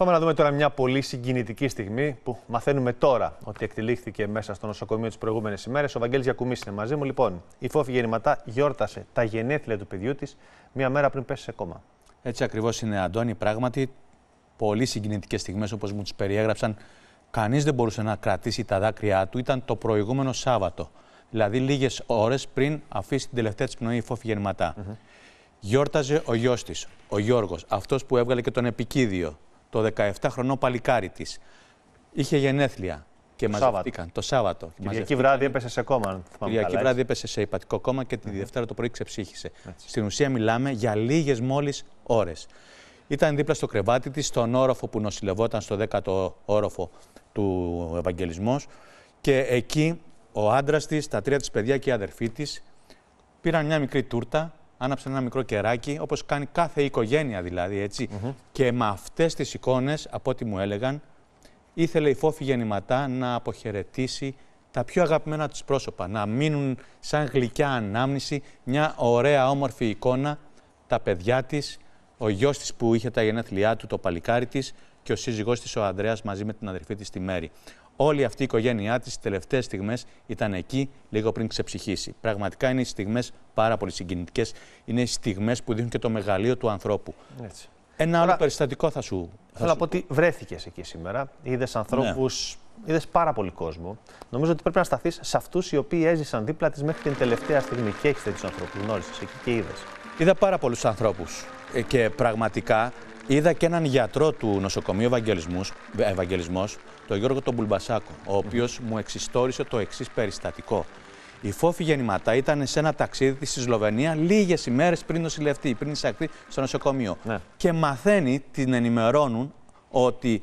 Πάμε να δούμε τώρα μια πολύ συγκινητική στιγμή που μαθαίνουμε τώρα ότι εκτελήχθηκε μέσα στο νοσοκομείο τις προηγούμενες ημέρες. Ο Βαγγέλης Γιακουμής είναι μαζί μου. Λοιπόν, η Φόφη Γεννηματά γιόρτασε τα γενέθλια του παιδιού της μία μέρα πριν πέσει σε κόμμα. Έτσι ακριβώς είναι, Αντώνη. Πράγματι, πολύ συγκινητικές στιγμές όπως μου τις περιέγραψαν. Κανείς δεν μπορούσε να κρατήσει τα δάκρυά του. Ήταν το προηγούμενο Σάββατο. Δηλαδή, λίγες ώρες πριν αφήσει την τελευταία της πνοή η Φόφη Γεννηματά. Γιόρταζε ο γιος της, ο Γιώργος, αυτός που έβγαλε και τον επικίδιο το 17χρονό παλικάρι της. Είχε γενέθλια και μαζεύτηκαν το Σάββατο. Κυριακή βράδυ έπεσε σε κόμμα. Αν Κυριακή βράδυ έπεσε σε υπατικό κόμμα και τη mm Δευτέρα το πρωί ξεψύχησε. Στην ουσία μιλάμε για λίγες μόλις ώρες. Ήταν δίπλα στο κρεβάτι της, στον όροφο που νοσηλευόταν, στο 10ο όροφο του Ευαγγελισμός. Και εκεί ο άντρας της, τα τρία της παιδιά και η αδερφή της πήραν μια μικρή τούρτα άναψε ένα μικρό κεράκι, όπως κάνει κάθε οικογένεια δηλαδή. Έτσι. Και με αυτές τις εικόνες, από ό,τι μου έλεγαν, ήθελε η φόφη γεννηματά να αποχαιρετήσει τα πιο αγαπημένα τους πρόσωπα, να μείνουν σαν γλυκιά ανάμνηση, μια ωραία όμορφη εικόνα, τα παιδιά της, ο γιος της που είχε τα γενέθλιά του, το παλικάρι της και ο σύζυγός της ο Ανδρέας μαζί με την αδερφή της τη Μέρη. Όλη αυτή η οικογένειά της, τι τελευταίες στιγμές, ήταν εκεί λίγο πριν ξεψυχήσει. Πραγματικά είναι οι στιγμές πάρα πολύ συγκινητικές. Είναι οι στιγμές που δίνουν και το μεγαλείο του ανθρώπου. Έτσι. Ένα άλλο περιστατικό θα σου. Θα θέλω να πω ότι βρέθηκες εκεί σήμερα. Είδες ανθρώπους, ναι. είδες πάρα πολύ κόσμο. Νομίζω ότι πρέπει να σταθείς σε αυτούς οι οποίοι έζησαν δίπλα της μέχρι την τελευταία στιγμή. Και έχεις τέτοιους ανθρώπους. Γνώρισες εκεί και είδες. Είδα πάρα πολλούς ανθρώπους. Ε, και πραγματικά Είδα και έναν γιατρό του νοσοκομείου Ευαγγελισμός, ε, Ευαγγελισμός τον Γιώργο τον Μπουλμπασάκο, ο οποίος μου εξιστόρισε το εξής περιστατικό. Η φόφη γεννηματά ήταν σε ένα ταξίδι στη Σλοβενία λίγες ημέρες πριν νοσηλευτεί, πριν εισαχθεί στο νοσοκομείο. Ναι. Και μαθαίνει, την ενημερώνουν ότι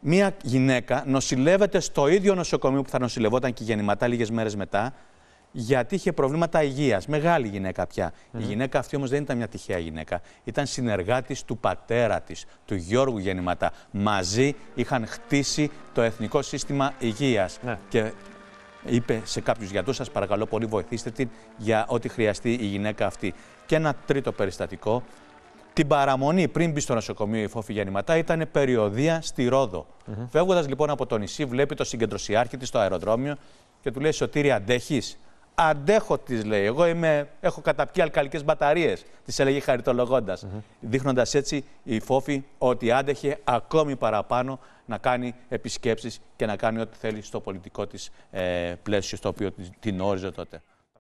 μία γυναίκα νοσηλεύεται στο ίδιο νοσοκομείο που θα νοσηλευόταν και γεννηματά λίγες μέρες μετά, γιατί είχε προβλήματα υγείας. Μεγάλη γυναίκα πια. Η γυναίκα αυτή όμως δεν ήταν μια τυχαία γυναίκα. Ήταν συνεργάτης του πατέρα της, του Γιώργου Γεννηματά. Μαζί είχαν χτίσει το Εθνικό Σύστημα Υγείας. Ναι. Και είπε σε κάποιους γιατρού: Σας παρακαλώ πολύ, βοηθήστε την για ό,τι χρειαστεί η γυναίκα αυτή. Και ένα τρίτο περιστατικό. Την παραμονή πριν μπει στο νοσοκομείο η Φόφη Γεννηματά ήταν περιοδία στη Ρόδο. Mm Φεύγοντας λοιπόν από το νησί, βλέπει το συγκεντρωσιάρχη της στο αεροδρόμιο και του λέει: Σωτήρι, αντέχεις. Αντέχω, τη λέει. Εγώ είμαι, έχω καταπιεί αλκαλικές μπαταρίες, τη έλεγε χαριτολογώντας. Mm Δείχνοντας έτσι η φόφη ότι άντεχε ακόμη παραπάνω να κάνει επισκέψεις και να κάνει ό,τι θέλει στο πολιτικό της ε, πλαίσιο στο οποίο την όριζε τότε.